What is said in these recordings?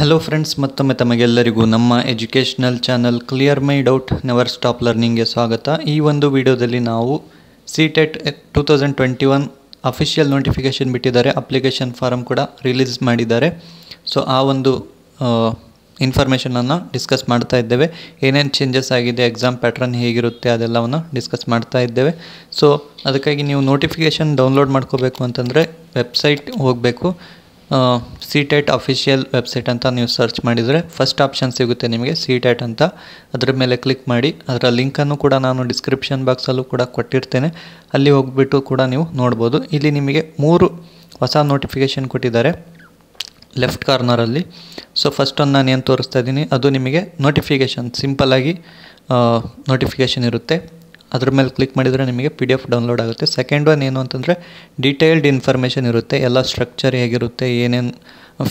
hello friends ಮತ್ತೊಮ್ಮೆ ತಮಗೆಲ್ಲರಿಗೂ ನಮ್ಮ educational channel clear my doubt never stop ಲರ್ನಿಂಗ್ಗೆ ಸ್ವಾಗತ ಈ ಒಂದು ವಿಡಿಯೋದಲ್ಲಿ ನಾವು C TET two thousand twenty one official notification ಬಿಟ್ಟಿದ್ದಾರೆ ಅಪ್ಲಿಕೇಶನ್ ಫಾರಮ್ ಕೂಡ ರಿಲೀಸ್ ಮಾಡಿದ್ದಾರೆ ಸೊ ಆ ಒಂದು ಇನ್ಫಾರ್ಮೇಷನನ್ನು ಡಿಸ್ಕಸ್ ಮಾಡ್ತಾ ಇದ್ದೇವೆ ಏನೇನು ಚೇಂಜಸ್ ಆಗಿದೆ ಎಕ್ಸಾಮ್ ಪ್ಯಾಟ್ರನ್ ಹೇಗಿರುತ್ತೆ ಅದೆಲ್ಲವನ್ನು ಡಿಸ್ಕಸ್ ಮಾಡ್ತಾ ಇದ್ದೇವೆ ಸೊ ಅದಕ್ಕಾಗಿ ನೀವು ನೋಟಿಫಿಕೇಷನ್ ಡೌನ್ಲೋಡ್ ಮಾಡ್ಕೋಬೇಕು ಅಂತಂದರೆ ವೆಬ್ಸೈಟ್ ಹೋಗಬೇಕು ಸಿ ಟೈಟ್ ಅಫಿಷಿಯಲ್ ವೆಬ್ಸೈಟ್ ಅಂತ ನೀವು ಸರ್ಚ್ ಮಾಡಿದರೆ ಫಸ್ಟ್ ಆಪ್ಷನ್ ಸಿಗುತ್ತೆ ನಿಮಗೆ ಸಿ ಟೈಟ್ ಅಂತ ಅದರ ಮೇಲೆ ಕ್ಲಿಕ್ ಮಾಡಿ ಅದರ ಲಿಂಕನ್ನು ಕೂಡ ನಾನು ಡಿಸ್ಕ್ರಿಪ್ಷನ್ ಬಾಕ್ಸಲ್ಲೂ ಕೂಡ ಕೊಟ್ಟಿರ್ತೇನೆ ಅಲ್ಲಿ ಹೋಗ್ಬಿಟ್ಟು ಕೂಡ ನೀವು ನೋಡ್ಬೋದು ಇಲ್ಲಿ ನಿಮಗೆ ಮೂರು ಹೊಸ ನೋಟಿಫಿಕೇಷನ್ ಕೊಟ್ಟಿದ್ದಾರೆ ಲೆಫ್ಟ್ ಕಾರ್ನರಲ್ಲಿ ಸೊ ಫಸ್ಟ್ ನಾನು ಏನು ತೋರಿಸ್ತಾ ಇದ್ದೀನಿ ಅದು ನಿಮಗೆ ನೋಟಿಫಿಕೇಷನ್ ಸಿಂಪಲ್ಲಾಗಿ ನೋಟಿಫಿಕೇಷನ್ ಇರುತ್ತೆ ಅದ್ರ ಮೇಲೆ ಕ್ಲಿಕ್ ಮಾಡಿದರೆ ನಿಮಗೆ ಪಿ ಡಿ ಎಫ್ ಡೌನ್ಲೋಡ್ ಆಗುತ್ತೆ ಸೆಕೆಂಡ್ ಒನ್ ಏನು ಅಂತಂದರೆ ಡೀಟೇಲ್ಡ್ ಇನ್ಫಾರ್ಮೇಷನ್ ಇರುತ್ತೆ ಎಲ್ಲ ಸ್ಟ್ರಕ್ಚರ್ ಹೇಗಿರುತ್ತೆ ಏನೇನು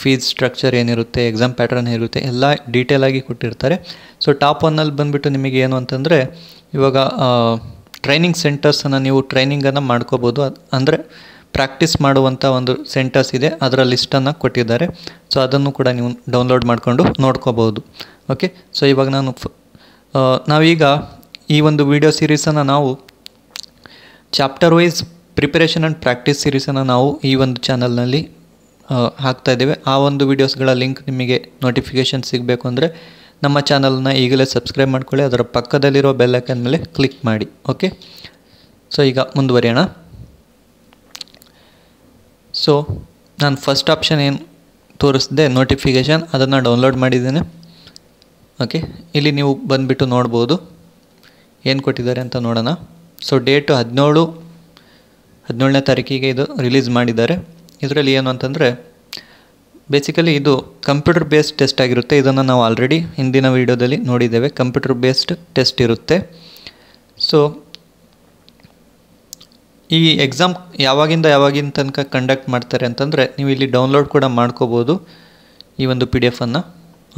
ಫೀಸ್ ಸ್ಟ್ರಕ್ಚರ್ ಏನಿರುತ್ತೆ ಎಕ್ಸಾಮ್ ಪ್ಯಾಟ್ರನ್ ಇರುತ್ತೆ ಎಲ್ಲ ಆಗಿ ಕೊಟ್ಟಿರ್ತಾರೆ ಸೊ ಟಾಪ್ ಒನ್ನಲ್ಲಿ ಬಂದುಬಿಟ್ಟು ನಿಮಗೆ ಏನು ಅಂತಂದರೆ ಇವಾಗ ಟ್ರೈನಿಂಗ್ ಸೆಂಟರ್ಸನ್ನು ನೀವು ಟ್ರೈನಿಂಗನ್ನು ಮಾಡ್ಕೋಬೋದು ಅಂದರೆ ಪ್ರಾಕ್ಟೀಸ್ ಮಾಡುವಂಥ ಒಂದು ಸೆಂಟರ್ಸ್ ಇದೆ ಅದರ ಲಿಸ್ಟನ್ನು ಕೊಟ್ಟಿದ್ದಾರೆ ಸೊ ಅದನ್ನು ಕೂಡ ನೀವು ಡೌನ್ಲೋಡ್ ಮಾಡಿಕೊಂಡು ನೋಡ್ಕೋಬೋದು ಓಕೆ ಸೊ ಇವಾಗ ನಾನು ನಾವೀಗ ಈ ಒಂದು ವಿಡಿಯೋ ಸೀರೀಸನ್ನು ನಾವು chapter wise preparation and practice ಸೀರೀಸನ್ನು ನಾವು ಈ ಒಂದು ಚಾನಲ್ನಲ್ಲಿ ಹಾಕ್ತಾ ಇದ್ದೇವೆ ಆ ಒಂದು ವೀಡಿಯೋಸ್ಗಳ ಲಿಂಕ್ ನಿಮಗೆ ನೋಟಿಫಿಕೇಷನ್ ಸಿಗಬೇಕು ಅಂದರೆ ನಮ್ಮ ಚಾನಲ್ನ ಈಗಲೇ ಸಬ್ಸ್ಕ್ರೈಬ್ ಮಾಡ್ಕೊಳ್ಳಿ ಅದರ ಪಕ್ಕದಲ್ಲಿರೋ ಬೆಲ್ಲೈಕನ್ ಮೇಲೆ ಕ್ಲಿಕ್ ಮಾಡಿ ಓಕೆ ಸೊ ಈಗ ಮುಂದುವರಿಯೋಣ ಸೊ ನಾನು ಫಸ್ಟ್ ಆಪ್ಷನ್ ಏನು ತೋರಿಸಿದೆ ನೋಟಿಫಿಕೇಷನ್ ಅದನ್ನು ಡೌನ್ಲೋಡ್ ಮಾಡಿದ್ದೇನೆ ಓಕೆ ಇಲ್ಲಿ ನೀವು ಬಂದುಬಿಟ್ಟು ನೋಡ್ಬೋದು ಏನು ಕೊಟ್ಟಿದ್ದಾರೆ ಅಂತ ನೋಡೋಣ ಸೊ ಡೇಟು ಹದಿನೇಳು ಹದಿನೇಳನೇ ತಾರೀಕಿಗೆ ಇದು ರಿಲೀಸ್ ಮಾಡಿದ್ದಾರೆ ಇದರಲ್ಲಿ ಏನು ಅಂತಂದರೆ ಬೇಸಿಕಲಿ ಇದು ಕಂಪ್ಯೂಟರ್ ಬೇಸ್ಡ್ ಟೆಸ್ಟ್ ಆಗಿರುತ್ತೆ ಇದನ್ನು ನಾವು ಆಲ್ರೆಡಿ ಹಿಂದಿನ ವೀಡಿಯೋದಲ್ಲಿ ನೋಡಿದ್ದೇವೆ ಕಂಪ್ಯೂಟರ್ ಬೇಸ್ಡ್ ಟೆಸ್ಟ್ ಇರುತ್ತೆ ಸೊ ಈ ಎಕ್ಸಾಮ್ ಯಾವಾಗಿಂದ ಯಾವಾಗಿನ ತನಕ ಕಂಡಕ್ಟ್ ಮಾಡ್ತಾರೆ ಅಂತಂದರೆ ನೀವು ಇಲ್ಲಿ ಡೌನ್ಲೋಡ್ ಕೂಡ ಮಾಡ್ಕೋಬೋದು ಈ ಒಂದು ಪಿ ಡಿ ಎಫನ್ನು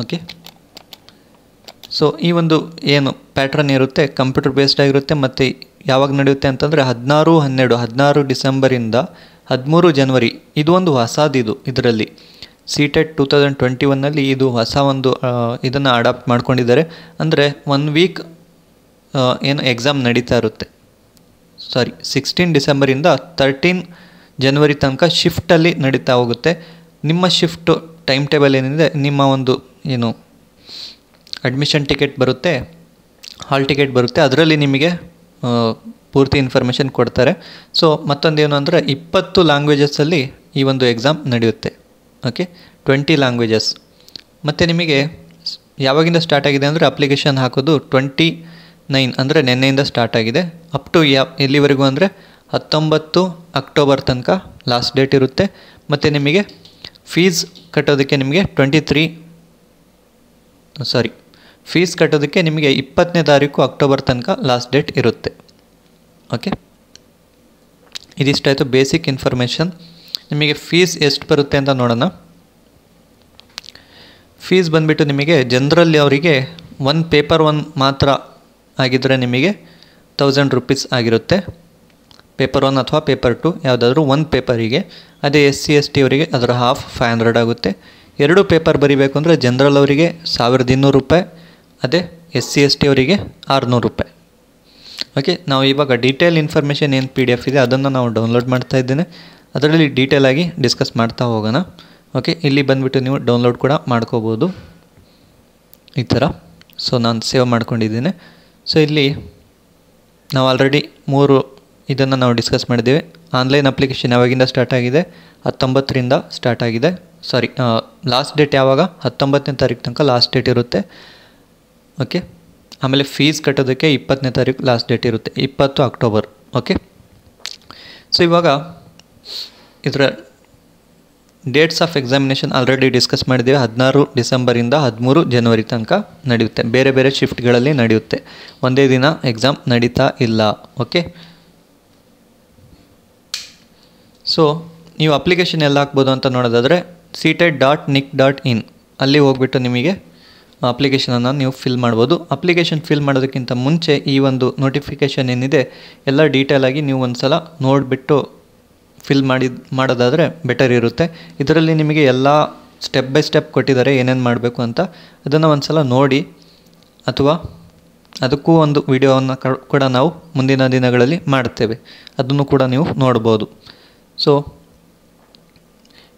ಓಕೆ ಸೊ ಈ ಒಂದು ಏನು ಪ್ಯಾಟ್ರನ್ ಇರುತ್ತೆ ಕಂಪ್ಯೂಟರ್ ಬೇಸ್ಡ್ ಆಗಿರುತ್ತೆ ಮತ್ತು ಯಾವಾಗ ನಡೆಯುತ್ತೆ ಅಂತಂದರೆ ಹದಿನಾರು ಹನ್ನೆರಡು ಹದಿನಾರು ಡಿಸೆಂಬರಿಂದ ಹದಿಮೂರು ಜನ್ವರಿ ಇದು ಒಂದು ಹೊಸದಿದು ಇದರಲ್ಲಿ ಸೀಟೆಡ್ ಟೂ ತೌಸಂಡ್ ಟ್ವೆಂಟಿ ಒನ್ನಲ್ಲಿ ಇದು ಹೊಸ ಒಂದು ಇದನ್ನು ಅಡಾಪ್ಟ್ ಮಾಡ್ಕೊಂಡಿದ್ದಾರೆ ಅಂದರೆ ಒನ್ ವೀಕ್ ಏನು ಎಕ್ಸಾಮ್ ನಡೀತಾ ಇರುತ್ತೆ ಸಾರಿ ಸಿಕ್ಸ್ಟೀನ್ ಡಿಸೆಂಬರಿಂದ ತರ್ಟೀನ್ ಜನವರಿ ತನಕ ಶಿಫ್ಟಲ್ಲಿ ನಡೀತಾ ಹೋಗುತ್ತೆ ನಿಮ್ಮ ಶಿಫ್ಟು ಟೈಮ್ ಟೇಬಲ್ ಏನಿದೆ ನಿಮ್ಮ ಒಂದು ಏನು ಅಡ್ಮಿಷನ್ ಟಿಕೆಟ್ ಬರುತ್ತೆ ಹಾಲ್ ಟಿಕೆಟ್ ಬರುತ್ತೆ ಅದರಲ್ಲಿ ನಿಮಗೆ ಪೂರ್ತಿ ಇನ್ಫಾರ್ಮೇಷನ್ ಕೊಡ್ತಾರೆ ಸೊ ಮತ್ತೊಂದೇನು ಅಂದರೆ ಇಪ್ಪತ್ತು ಲ್ಯಾಂಗ್ವೇಜಸ್ಸಲ್ಲಿ ಈ ಒಂದು ಎಕ್ಸಾಮ್ ನಡೆಯುತ್ತೆ ಓಕೆ ಟ್ವೆಂಟಿ ಲ್ಯಾಂಗ್ವೇಜಸ್ ಮತ್ತು ನಿಮಗೆ ಯಾವಾಗಿಂದ ಸ್ಟಾರ್ಟ್ ಆಗಿದೆ ಅಂದರೆ ಅಪ್ಲಿಕೇಶನ್ ಹಾಕೋದು ಟ್ವೆಂಟಿ ನೈನ್ ಅಂದರೆ ನಿನ್ನೆಯಿಂದ ಸ್ಟಾರ್ಟ್ ಆಗಿದೆ ಅಪ್ ಟು ಯಾ ಎಲ್ಲಿವರೆಗೂ ಅಂದರೆ ಹತ್ತೊಂಬತ್ತು ಅಕ್ಟೋಬರ್ ತನಕ ಲಾಸ್ಟ್ ಡೇಟ್ ಇರುತ್ತೆ ಮತ್ತು ನಿಮಗೆ ಫೀಸ್ ಕಟ್ಟೋದಕ್ಕೆ ನಿಮಗೆ ಟ್ವೆಂಟಿ ತ್ರೀ ಸಾರಿ ಫೀಸ್ ಕಟ್ಟೋದಕ್ಕೆ ನಿಮಗೆ ಇಪ್ಪತ್ತನೇ ತಾರೀಕು ಅಕ್ಟೋಬರ್ ತನಕ ಲಾಸ್ಟ್ ಡೇಟ್ ಇರುತ್ತೆ ಓಕೆ ಇದಿಷ್ಟಾಯಿತು ಬೇಸಿಕ್ ಇನ್ಫಾರ್ಮೇಷನ್ ನಿಮಗೆ ಫೀಸ್ ಎಷ್ಟು ಬರುತ್ತೆ ಅಂತ ನೋಡೋಣ ಫೀಸ್ ಬಂದುಬಿಟ್ಟು ನಿಮಗೆ ಜನರಲ್ಲಿ ಅವರಿಗೆ ಒನ್ ಪೇಪರ್ ಒನ್ ಮಾತ್ರ ಆಗಿದ್ದರೆ ನಿಮಗೆ ತೌಸಂಡ್ ರುಪೀಸ್ ಆಗಿರುತ್ತೆ ಪೇಪರ್ ಒನ್ ಅಥವಾ ಪೇಪರ್ ಟು ಯಾವುದಾದ್ರೂ ಒಂದು ಪೇಪರಿಗೆ ಅದೇ ಎಸ್ ಸಿ ಎಸ್ ಟಿ ಅವರಿಗೆ ಅದರ ಹಾಫ್ ಫೈವ್ ಹಂಡ್ರೆಡ್ ಆಗುತ್ತೆ ಎರಡು ಪೇಪರ್ ಬರೀಬೇಕು ಅಂದರೆ ಜನರಲ್ ಅವರಿಗೆ ಸಾವಿರದ ಇನ್ನೂರು ರೂಪಾಯಿ ಅದೇ ಎಸ್ ಸಿ ಎಸ್ ಟಿ ಅವರಿಗೆ ಆರುನೂರು ರೂಪಾಯಿ ಓಕೆ ನಾವು ಇವಾಗ ಡೀಟೇಲ್ ಇನ್ಫಾರ್ಮೇಷನ್ ಏನು ಪಿ ಡಿ ಎಫ್ ಇದೆ ಅದನ್ನು ನಾವು ಡೌನ್ಲೋಡ್ ಮಾಡ್ತಾ ಇದ್ದೇನೆ ಅದರಲ್ಲಿ ಡೀಟೇಲ್ ಆಗಿ ಡಿಸ್ಕಸ್ ಮಾಡ್ತಾ ಹೋಗೋಣ ಓಕೆ ಇಲ್ಲಿ ಬಂದುಬಿಟ್ಟು ನೀವು ಡೌನ್ಲೋಡ್ ಕೂಡ ಮಾಡ್ಕೋಬೋದು ಈ ಥರ ಸೊ ನಾನು ಸೇವ್ ಮಾಡ್ಕೊಂಡಿದ್ದೀನಿ ಸೊ ಇಲ್ಲಿ ನಾವು ಆಲ್ರೆಡಿ ಮೂರು ಇದನ್ನು ನಾವು ಡಿಸ್ಕಸ್ ಮಾಡಿದ್ದೀವಿ ಆನ್ಲೈನ್ ಅಪ್ಲಿಕೇಶನ್ ಯಾವಾಗಿಂದ ಸ್ಟಾರ್ಟ್ ಆಗಿದೆ ಹತ್ತೊಂಬತ್ತರಿಂದ ಸ್ಟಾರ್ಟ್ ಆಗಿದೆ ಸಾರಿ ಲಾಸ್ಟ್ ಡೇಟ್ ಯಾವಾಗ ಹತ್ತೊಂಬತ್ತನೇ ತಾರೀಕು ತನಕ ಲಾಸ್ಟ್ ಡೇಟ್ ಇರುತ್ತೆ ಓಕೆ ಆಮೇಲೆ ಫೀಸ್ ಕಟ್ಟೋದಕ್ಕೆ ಇಪ್ಪತ್ತನೇ ತಾರೀಕು ಲಾಸ್ಟ್ ಡೇಟ್ ಇರುತ್ತೆ ಇಪ್ಪತ್ತು ಅಕ್ಟೋಬರ್ ಓಕೆ ಸೊ ಇವಾಗ ಇದರ dates of examination already discuss ಮಾಡಿದ್ದೀವಿ ಹದಿನಾರು ಡಿಸೆಂಬರಿಂದ ಹದಿಮೂರು ಜನವರಿ ತನಕ ನಡೆಯುತ್ತೆ ಬೇರೆ ಬೇರೆ ಶಿಫ್ಟ್ಗಳಲ್ಲಿ ನಡೆಯುತ್ತೆ ಒಂದೇ ದಿನ ಎಕ್ಸಾಮ್ ನಡೀತಾ ಇಲ್ಲ ಓಕೆ ಸೊ ನೀವು ಅಪ್ಲಿಕೇಶನ್ ಎಲ್ಲ ಹಾಕ್ಬೋದು ಅಂತ ನೋಡೋದಾದರೆ CTET dot nic dot in ಅಲ್ಲಿ ಹೋಗ್ಬಿಟ್ಟು ನಿಮಗೆ ಅಪ್ಲಿಕೇಶನನ್ನು ನೀವು ಫಿಲ್ ಮಾಡ್ಬೋದು ಅಪ್ಲಿಕೇಶನ್ ಫಿಲ್ ಮಾಡೋದಕ್ಕಿಂತ ಮುಂಚೆ ಈ ಒಂದು ನೋಟಿಫಿಕೇಷನ್ ಏನಿದೆ ಎಲ್ಲ ಡೀಟೇಲಾಗಿ ನೀವು ಒಂದು ಸಲ ನೋಡಿಬಿಟ್ಟು ಫಿಲ್ ಮಾಡಿದ ಮಾಡೋದಾದರೆ ಬೆಟರ್ ಇರುತ್ತೆ ಇದರಲ್ಲಿ ನಿಮಗೆ ಎಲ್ಲ ಸ್ಟೆಪ್ ಬೈ ಸ್ಟೆಪ್ ಕೊಟ್ಟಿದ್ದಾರೆ ಏನೇನು ಮಾಡಬೇಕು ಅಂತ ಅದನ್ನು ಒಂದು ಸಲ ನೋಡಿ ಅಥವಾ ಅದಕ್ಕೂ ಒಂದು ವಿಡಿಯೋವನ್ನು ಕೂಡ ನಾವು ಮುಂದಿನ ದಿನಗಳಲ್ಲಿ ಮಾಡ್ತೇವೆ ಅದನ್ನು ಕೂಡ ನೀವು ನೋಡ್ಬೋದು ಸೊ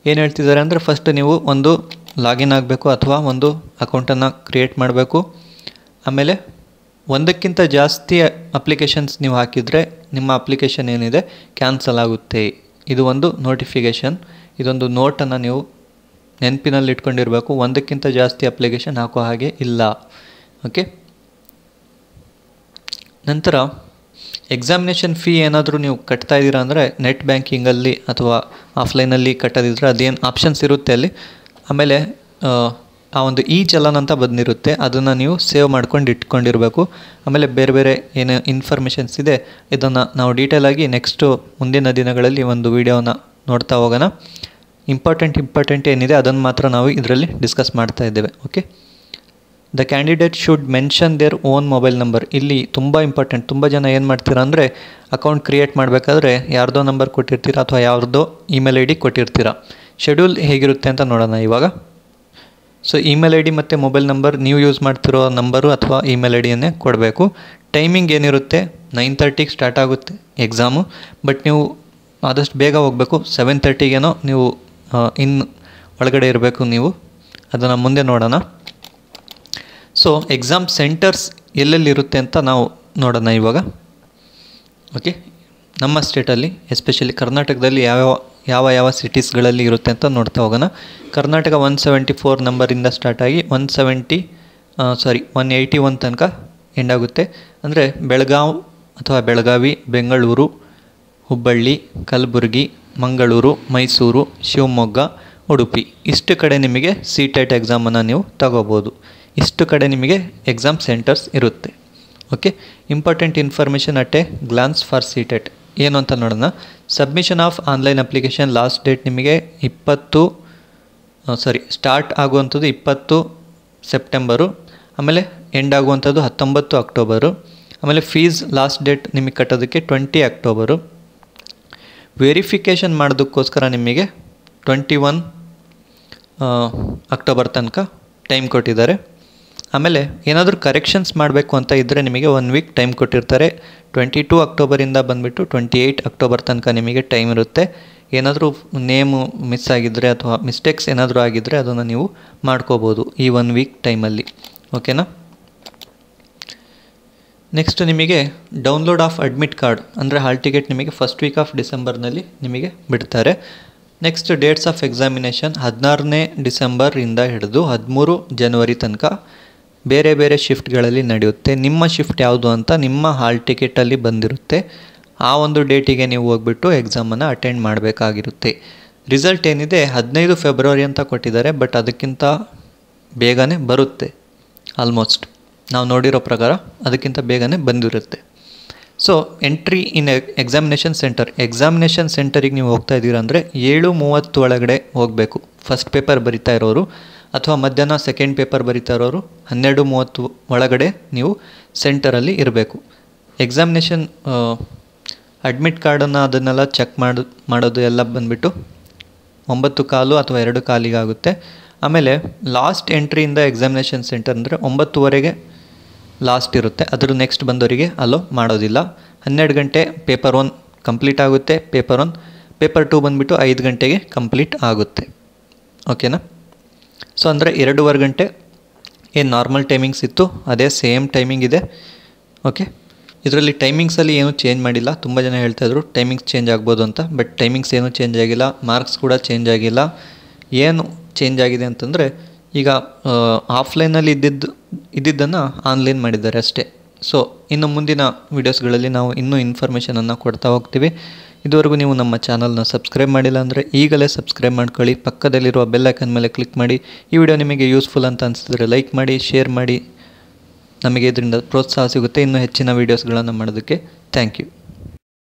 ಏನು ಹೇಳ್ತಿದ್ದಾರೆ ಅಂದರೆ ಫಸ್ಟ್ ನೀವು ಒಂದು ಲಾಗಿನ್ ಆಗಬೇಕು ಅಥವಾ ಒಂದು ಅಕೌಂಟನ್ನು ಕ್ರಿಯೇಟ್ ಮಾಡಬೇಕು ಆಮೇಲೆ ಒಂದಕ್ಕಿಂತ ಜಾಸ್ತಿ ಅಪ್ಲಿಕೇಶನ್ಸ್ ನೀವು ಹಾಕಿದರೆ ನಿಮ್ಮ ಅಪ್ಲಿಕೇಶನ್ ಏನಿದೆ ಕ್ಯಾನ್ಸಲ್ ಆಗುತ್ತೆ ಇದು ಒಂದು ನೋಟಿಫಿಕೇಷನ್ ಇದೊಂದು ನೋಟನ್ನು ನೀವು ನೆನಪಿನಲ್ಲಿ ಇಟ್ಕೊಂಡಿರಬೇಕು ಒಂದಕ್ಕಿಂತ ಜಾಸ್ತಿ ಅಪ್ಲಿಕೇಶನ್ ಹಾಕೋ ಹಾಗೆ ಇಲ್ಲ ಓಕೆ ನಂತರ ಎಕ್ಸಾಮಿನೇಷನ್ ಫೀ ಏನಾದರೂ ನೀವು ಕಟ್ತಾ ಇದ್ದೀರಾ ಅಂದರೆ ನೆಟ್ ಬ್ಯಾಂಕಿಂಗಲ್ಲಿ ಅಥವಾ ಆಫ್ಲೈನಲ್ಲಿ ಕಟ್ಟೋದಿದ್ರೆ ಅದೇನು ಆಪ್ಷನ್ಸ್ ಇರುತ್ತೆ ಅಲ್ಲಿ ಆಮೇಲೆ ಆ ಒಂದು ಈ ಚಲನ್ ಅಂತ ಬಂದಿರುತ್ತೆ ಅದನ್ನು ನೀವು ಸೇವ್ ಮಾಡ್ಕೊಂಡು ಇಟ್ಕೊಂಡಿರಬೇಕು ಆಮೇಲೆ ಬೇರೆ ಬೇರೆ ಏನು ಇನ್ಫಾರ್ಮೇಷನ್ಸ್ ಇದೆ ಇದನ್ನು ನಾವು ಡೀಟೇಲಾಗಿ ನೆಕ್ಸ್ಟು ಮುಂದಿನ ದಿನಗಳಲ್ಲಿ ಒಂದು ವೀಡಿಯೋನ ನೋಡ್ತಾ ಹೋಗೋಣ ಇಂಪಾರ್ಟೆಂಟ್ ಇಂಪಾರ್ಟೆಂಟ್ ಏನಿದೆ ಅದನ್ನು ಮಾತ್ರ ನಾವು ಇದರಲ್ಲಿ ಡಿಸ್ಕಸ್ ಮಾಡ್ತಾ ಇದ್ದೇವೆ okay the candidate should mention their own mobile number ಇಲ್ಲಿ ತುಂಬ ಇಂಪಾರ್ಟೆಂಟ್ ತುಂಬ ಜನ ಏನು ಮಾಡ್ತೀರಾ ಅಂದರೆ ಅಕೌಂಟ್ ಕ್ರಿಯೇಟ್ ಮಾಡಬೇಕಾದ್ರೆ ಯಾರ್ದೋ ನಂಬರ್ ಕೊಟ್ಟಿರ್ತೀರಾ ಅಥವಾ ಯಾರ್ದೋ ಇಮೇಲ್ ಐ ಡಿ ಕೊಟ್ಟಿರ್ತೀರಾ ಶೆಡ್ಯೂಲ್ ಹೇಗಿರುತ್ತೆ ಅಂತ ನೋಡೋಣ ಇವಾಗ ಸೊ ಇಮೇಲ್ ಐ ಡಿ ಮತ್ತು ಮೊಬೈಲ್ ನಂಬರ್ ನೀವು ಯೂಸ್ ಮಾಡ್ತಿರೋ ನಂಬರು ಅಥವಾ ಇಮೇಲ್ ಐ ಡಿಯನ್ನೇ ಕೊಡಬೇಕು ಟೈಮಿಂಗ್ ಏನಿರುತ್ತೆ ನೈನ್ ತರ್ಟಿಗೆ ಸ್ಟಾರ್ಟ್ ಆಗುತ್ತೆ ಎಕ್ಸಾಮು ಬಟ್ ನೀವು ಆದಷ್ಟು ಬೇಗ ಹೋಗಬೇಕು ಸೆವೆನ್ ತರ್ಟಿಗೇನೋ ನೀವು ಇನ್ ಒಳಗಡೆ ಇರಬೇಕು ನೀವು ಅದನ್ನು ಮುಂದೆ ನೋಡೋಣ ಸೊ ಎಕ್ಸಾಮ್ ಸೆಂಟರ್ಸ್ ಎಲ್ಲೆಲ್ಲಿರುತ್ತೆ ಅಂತ ನಾವು ನೋಡೋಣ ಇವಾಗ ಓಕೆ ನಮ್ಮ ಸ್ಟೇಟಲ್ಲಿ ಎಸ್ಪೆಷಲಿ ಕರ್ನಾಟಕದಲ್ಲಿ ಯಾವ್ಯಾವ ಯಾವ ಯಾವ ಸಿಟೀಸ್ಗಳಲ್ಲಿ ಇರುತ್ತೆ ಅಂತ ನೋಡ್ತಾ ಹೋಗೋಣ ಕರ್ನಾಟಕ ಒನ್ ಸೆವೆಂಟಿ ಫೋರ್ ನಂಬರಿಂದ ಸ್ಟಾರ್ಟ್ ಆಗಿ one seventy sorry one eighty one ತನಕ ಎಂಡ್ ಆಗುತ್ತೆ ಅಂದರೆ ಬೆಳಗಾವ್ ಅಥವಾ ಬೆಳಗಾವಿ ಬೆಂಗಳೂರು ಹುಬ್ಬಳ್ಳಿ ಕಲಬುರಗಿ ಮಂಗಳೂರು ಮೈಸೂರು ಶಿವಮೊಗ್ಗ ಉಡುಪಿ ಇಷ್ಟು ಕಡೆ ನಿಮಗೆ ಸಿ ಟೆಟ್ ಎಕ್ಸಾಮನ್ನು ನೀವು ತಗೋಬೋದು ಇಷ್ಟು ಕಡೆ ನಿಮಗೆ ಎಕ್ಸಾಮ್ ಸೆಂಟರ್ಸ್ ಇರುತ್ತೆ okay important information at a glance for C TET ಏನು ಅಂತ ನೋಡೋಣ submission of online application last date ನಿಮಗೆ ಇಪ್ಪತ್ತು ಸಾರಿ ಸ್ಟಾರ್ಟ್ ಆಗುವಂಥದ್ದು ಇಪ್ಪತ್ತು ಸೆಪ್ಟೆಂಬರು ಆಮೇಲೆ ಎಂಡ್ ಆಗುವಂಥದ್ದು ಹತ್ತೊಂಬತ್ತು ಅಕ್ಟೋಬರು ಆಮೇಲೆ ಫೀಸ್ ಲಾಸ್ಟ್ ಡೇಟ್ ನಿಮಗೆ ಕಟ್ಟೋದಕ್ಕೆ ಟ್ವೆಂಟಿ ಅಕ್ಟೋಬರು ವೆರಿಫಿಕೇಷನ್ ಮಾಡೋದಕ್ಕೋಸ್ಕರ ನಿಮಗೆ ಟ್ವೆಂಟಿ ಒನ್ ಅಕ್ಟೋಬರ್ ತನಕ ಟೈಮ್ ಕೊಟ್ಟಿದ್ದಾರೆ ಆಮೇಲೆ ಏನಾದರೂ ಕರೆಕ್ಷನ್ಸ್ ಮಾಡಬೇಕು ಅಂತ ಇದ್ದರೆ ನಿಮಗೆ ಒನ್ ವೀಕ್ ಟೈಮ್ ಕೊಟ್ಟಿರ್ತಾರೆ ಟ್ವೆಂಟಿ ಟೂ ಅಕ್ಟೋಬರಿಂದ ಬಂದುಬಿಟ್ಟು ಟ್ವೆಂಟಿ ಏಯ್ಟ್ ಅಕ್ಟೋಬರ್ ತನಕ ನಿಮಗೆ ಟೈಮ್ ಇರುತ್ತೆ ಏನಾದರೂ ನೇಮು ಮಿಸ್ ಆಗಿದ್ದರೆ ಅಥವಾ ಮಿಸ್ಟೇಕ್ಸ್ ಏನಾದರೂ ಆಗಿದ್ದರೆ ಅದನ್ನು ನೀವು ಮಾಡ್ಕೋಬೋದು ಈ ಒನ್ ವೀಕ್ ಟೈಮಲ್ಲಿ ಓಕೆನಾ ನೆಕ್ಸ್ಟ್ ನಿಮಗೆ ಡೌನ್ಲೋಡ್ ಆಫ್ ಅಡ್ಮಿಟ್ ಕಾರ್ಡ್ ಅಂದರೆ ಹಾಲ್ ಟಿಕೆಟ್ ನಿಮಗೆ ಫಸ್ಟ್ ವೀಕ್ ಆಫ್ ಡಿಸೆಂಬರ್ನಲ್ಲಿ ನಿಮಗೆ ಬಿಡ್ತಾರೆ ನೆಕ್ಸ್ಟ್ ಡೇಟ್ಸ್ ಆಫ್ ಎಕ್ಸಾಮಿನೇಷನ್ ಹದಿನಾರನೇ ಡಿಸೆಂಬರಿಂದ ಹಿಡಿದು ಹದಿಮೂರು ಜನವರಿ ತನಕ ಬೇರೆ ಬೇರೆ ಶಿಫ್ಟ್ಗಳಲ್ಲಿ ನಡೆಯುತ್ತೆ ನಿಮ್ಮ ಶಿಫ್ಟ್ ಯಾವುದು ಅಂತ ನಿಮ್ಮ ಹಾಲ್ ಟಿಕೆಟಲ್ಲಿ ಬಂದಿರುತ್ತೆ ಆ ಒಂದು ಡೇಟಿಗೆ ನೀವು ಹೋಗ್ಬಿಟ್ಟು ಎಕ್ಸಾಮನ್ನು ಅಟೆಂಡ್ ಮಾಡಬೇಕಾಗಿರುತ್ತೆ ರಿಸಲ್ಟ್ ಏನಿದೆ ಹದಿನೈದು ಫೆಬ್ರವರಿ ಅಂತ ಕೊಟ್ಟಿದ್ದಾರೆ ಬಟ್ ಅದಕ್ಕಿಂತ ಬೇಗನೆ ಬರುತ್ತೆ ಆಲ್ಮೋಸ್ಟ್ ನಾವು ನೋಡಿರೋ ಪ್ರಕಾರ ಅದಕ್ಕಿಂತ ಬೇಗನೆ ಬಂದಿರುತ್ತೆ so entry in examination centre examination ಸೆಂಟರಿಗೆ ನೀವು ಹೋಗ್ತಾ ಇದ್ದೀರಾ ಅಂದರೆ ಏಳು ಮೂವತ್ತು ಒಳಗಡೆ ಹೋಗಬೇಕು ಫಸ್ಟ್ ಪೇಪರ್ ಬರಿತಾ ಇರೋರು ಅಥವಾ ಮಧ್ಯಾಹ್ನ ಸೆಕೆಂಡ್ ಪೇಪರ್ ಬರೀತಾ ಇರೋರು ಹನ್ನೆರಡು ಮೂವತ್ತು ಒಳಗಡೆ ನೀವು ಸೆಂಟರಲ್ಲಿ ಇರಬೇಕು ಎಕ್ಸಾಮಿನೇಷನ್ ಅಡ್ಮಿಟ್ ಕಾರ್ಡನ್ನು ಅದನ್ನೆಲ್ಲ ಚೆಕ್ ಮಾಡೋದು ಮಾಡೋದು ಎಲ್ಲ ಬಂದುಬಿಟ್ಟು ಒಂಬತ್ತು ಕಾಲು ಅಥವಾ ಎರಡು ಕಾಲಿಗಾಗುತ್ತೆ ಆಮೇಲೆ ಲಾಸ್ಟ್ ಎಂಟ್ರಿಯಿಂದ ಎಕ್ಸಾಮಿನೇಷನ್ ಸೆಂಟರ್ ಅಂದರೆ ಒಂಬತ್ತುವರೆಗೆ ಲಾಸ್ಟ್ ಇರುತ್ತೆ ಅದರ ನೆಕ್ಸ್ಟ್ ಬಂದವರಿಗೆ ಅಲೋ ಮಾಡೋದಿಲ್ಲ ಹನ್ನೆರಡು ಗಂಟೆ ಪೇಪರ್ ಒನ್ ಕಂಪ್ಲೀಟ್ ಆಗುತ್ತೆ ಪೇಪರ್ ಒನ್ ಪೇಪರ್ ಟು ಬಂದುಬಿಟ್ಟು ಐದು ಗಂಟೆಗೆ ಕಂಪ್ಲೀಟ್ ಆಗುತ್ತೆ ಓಕೆನಾ ಸೊ ಅಂದರೆ ಎರಡೂವರೆ ಗಂಟೆ ಏನು ನಾರ್ಮಲ್ ಟೈಮಿಂಗ್ಸ್ ಇತ್ತು ಅದೇ ಸೇಮ್ ಟೈಮಿಂಗ್ ಇದೆ ಓಕೆ ಇದರಲ್ಲಿ ಟೈಮಿಂಗ್ಸಲ್ಲಿ ಏನೂ ಚೇಂಜ್ ಮಾಡಿಲ್ಲ ತುಂಬ ಜನ ಹೇಳ್ತಾಯಿದ್ರು ಟೈಮಿಂಗ್ಸ್ ಚೇಂಜ್ ಆಗ್ಬೋದು ಅಂತ ಬಟ್ ಟೈಮಿಂಗ್ಸ್ ಏನೂ ಚೇಂಜ್ ಆಗಿಲ್ಲ ಮಾರ್ಕ್ಸ್ ಕೂಡ ಚೇಂಜ್ ಆಗಿಲ್ಲ ಏನು ಚೇಂಜ್ ಆಗಿದೆ ಅಂತಂದರೆ ಈಗ ಆಫ್ಲೈನಲ್ಲಿ ಇದ್ದಿದ್ದು ಇದ್ದಿದ್ದನ್ನು ಆನ್ಲೈನ್ ಮಾಡಿದ್ದಾರೆ ಅಷ್ಟೇ ಸೊ ಇನ್ನು ಮುಂದಿನ ವೀಡಿಯೋಸ್ಗಳಲ್ಲಿ ನಾವು ಇನ್ನೂ ಇನ್ಫಾರ್ಮೇಷನನ್ನು ಕೊಡ್ತಾ ಹೋಗ್ತೀವಿ ಇದುವರೆಗೂ ನೀವು ನಮ್ಮ ಚಾನಲ್ನ ಸಬ್ಸ್ಕ್ರೈಬ್ ಮಾಡಿಲ್ಲ ಅಂದರೆ ಈಗಲೇ ಸಬ್ಸ್ಕ್ರೈಬ್ ಮಾಡ್ಕೊಳ್ಳಿ ಪಕ್ಕದಲ್ಲಿರುವ ಬೆಲ್ ಐಕನ್ ಮೇಲೆ ಕ್ಲಿಕ್ ಮಾಡಿ ಈ ವಿಡಿಯೋ ನಿಮಗೆ ಯೂಸ್ಫುಲ್ ಅಂತ ಅನಿಸಿದ್ರೆ ಲೈಕ್ ಮಾಡಿ ಶೇರ್ ಮಾಡಿ ನಮಗೆ ಇದರಿಂದ ಪ್ರೋತ್ಸಾಹ ಸಿಗುತ್ತೆ ಇನ್ನೂ ಹೆಚ್ಚಿನ ವೀಡಿಯೋಸ್ಗಳನ್ನು ಮಾಡೋದಕ್ಕೆ ಥ್ಯಾಂಕ್ ಯು